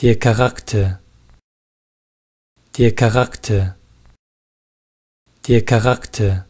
Der Charakter. Der Charakter. Der Charakter.